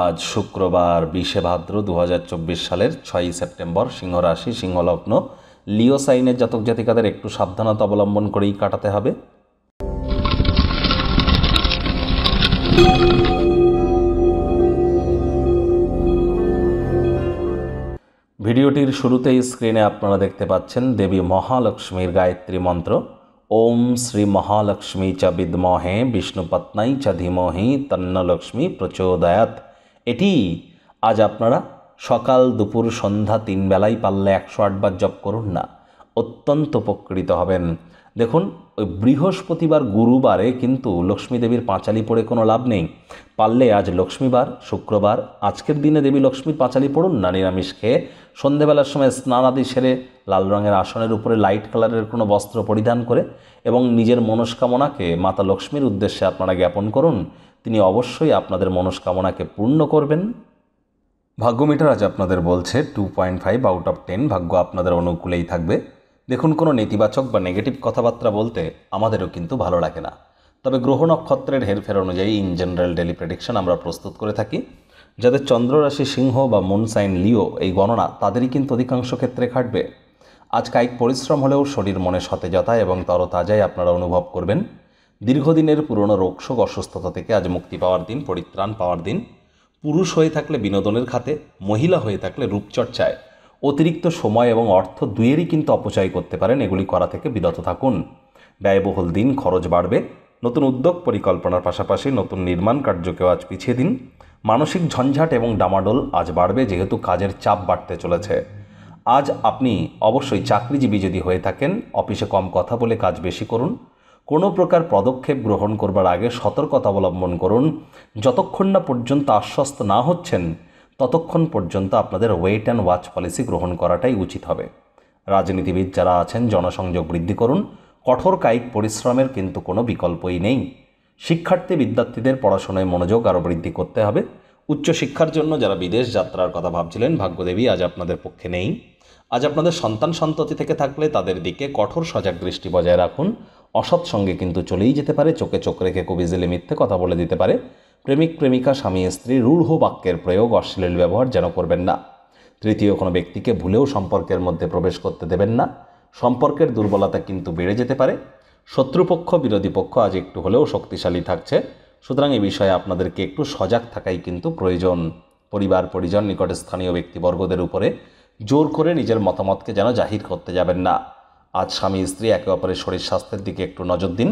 আজ শুক্রবার বিশে ভাদ্র দু সালের ছয়ই সেপ্টেম্বর সিংহ রাশি সিংহলগ্ন লিও সাইনের জাতক জাতিকাদের একটু সাবধানতা অবলম্বন করেই কাটাতে হবে ভিডিওটির শুরুতেই স্ক্রিনে আপনারা দেখতে পাচ্ছেন দেবী মহালক্ষ্মীর গায়ত্রী মন্ত্র ওম শ্রী মহালক্ষ্মী চ বিদমহে বিষ্ণুপত্নাই চ ধীমহি তন্নলক্ষ্মী প্রচোদয়াত এটি আজ আপনারা সকাল দুপুর সন্ধ্যা তিন বেলায় পারলে একশো আটবার জপ করুন না অত্যন্ত উপকৃত হবেন দেখুন ওই বৃহস্পতিবার গুরুবারে কিন্তু লক্ষ্মী দেবীর পাঁচালি পড়ে কোনো লাভ নেই পারলে আজ লক্ষ্মীবার শুক্রবার আজকের দিনে দেবী লক্ষ্মীর পাঁচালি পড়ুন না নিরামিষ খেয়ে সন্ধেবেলার সময় স্নান আদি সেরে লাল রঙের আসনের উপরে লাইট কালারের কোনো বস্ত্র পরিধান করে এবং নিজের মনস্কামনাকে মাতা লক্ষ্মীর উদ্দেশ্যে আপনারা জ্ঞাপন করুন তিনি অবশ্যই আপনাদের মনস্কামনাকে পূর্ণ করবেন ভাগ্যমিটার আজ আপনাদের বলছে two point five out of ten ভাগ্য আপনাদের অনুকূলেই থাকবে দেখুন কোনো নেতিবাচক বা নেগেটিভ কথাবার্তা বলতে আমাদেরও কিন্তু ভালো লাগে না তবে গ্রহ নক্ষত্রের হেরফের অনুযায়ী ইন জেনারেল ডেলি প্রেডিকশন আমরা প্রস্তুত করে থাকি যাদের চন্দ্ররাশি সিংহ বা মুনসাইন লিও এই গণনা তাদেরই কিন্তু অধিকাংশ ক্ষেত্রে খাটবে আজ কায়িক পরিশ্রম হলেও শরীর মনে সতেজতা এবং তরতাজাই আপনারা অনুভব করবেন দীর্ঘদিনের পুরনো রোগশোক অসুস্থতা থেকে আজ মুক্তি পাওয়ার দিন পরিত্রাণ পাওয়ার দিন পুরুষ হয়ে থাকলে বিনোদনের খাতে মহিলা হয়ে থাকলে রূপচর্চায় অতিরিক্ত সময় এবং অর্থ দুয়েরই কিন্তু অপচয় করতে পারেন এগুলি করা থেকে বিরত থাকুন ব্যয়বহুল দিন খরচ বাড়বে নতুন উদ্যোগ পরিকল্পনার পাশাপাশি নতুন নির্মাণ কার্যকেও আজ পিছিয়ে দিন মানসিক ঝঞ্ঝাট এবং ডামাডোল আজ বাড়বে যেহেতু কাজের চাপ বাড়তে চলেছে আজ আপনি অবশ্যই চাকরিজীবী যদি হয়ে থাকেন অফিসে কম কথা বলে কাজ বেশি করুন কোনো প্রকার পদক্ষেপ গ্রহণ করবার আগে সতর্কতা অবলম্বন করুন যতক্ষণ না পর্যন্ত আশ্বস্ত না হচ্ছেন ততক্ষণ পর্যন্ত আপনাদের ওয়েট অ্যান্ড ওয়াচ পলিসি গ্রহণ করাটাই উচিত হবে রাজনীতিবিদ যারা আছেন জনসংযোগ বৃদ্ধি করুন কঠোর কায়িক পরিশ্রমের কিন্তু কোনো বিকল্পই নেই শিক্ষার্থী বিদ্যার্থীদের পড়াশোনায় মনোযোগ আরও বৃদ্ধি করতে হবে উচ্চশিক্ষার জন্য যারা বিদেশ যাত্রার কথা ভাবছিলেন ভাগ্যদেবী আজ আপনাদের পক্ষে নেই আজ আপনাদের সন্তান সন্ততি থেকে থাকলে তাদের দিকে কঠোর সজাগ দৃষ্টি বজায় রাখুন অসৎ সঙ্গে কিন্তু চলেই যেতে পারে চোখে চোখ রেখে কবিজেলে মিথ্যে কথা বলে দিতে পারে প্রেমিক প্রেমিকা স্বামী স্ত্রী রূঢ় বাক্যের প্রয়োগ অশ্লীল ব্যবহার যেন করবেন না তৃতীয় কোনো ব্যক্তিকে ভুলেও সম্পর্কের মধ্যে প্রবেশ করতে দেবেন না সম্পর্কের দুর্বলতা কিন্তু বেড়ে যেতে পারে শত্রুপক্ষ বিরোধী পক্ষ আজ একটু হলেও শক্তিশালী থাকছে সুতরাং এ বিষয়ে আপনাদেরকে একটু সজাগ থাকাই কিন্তু প্রয়োজন পরিবার পরিজন নিকটে স্থানীয় ব্যক্তিবর্গদের উপরে জোর করে নিজের মতামতকে যেন জাহির করতে যাবেন না আজ স্বামী স্ত্রী একে অপরের শরীর স্বাস্থ্যের দিকে একটু নজর দিন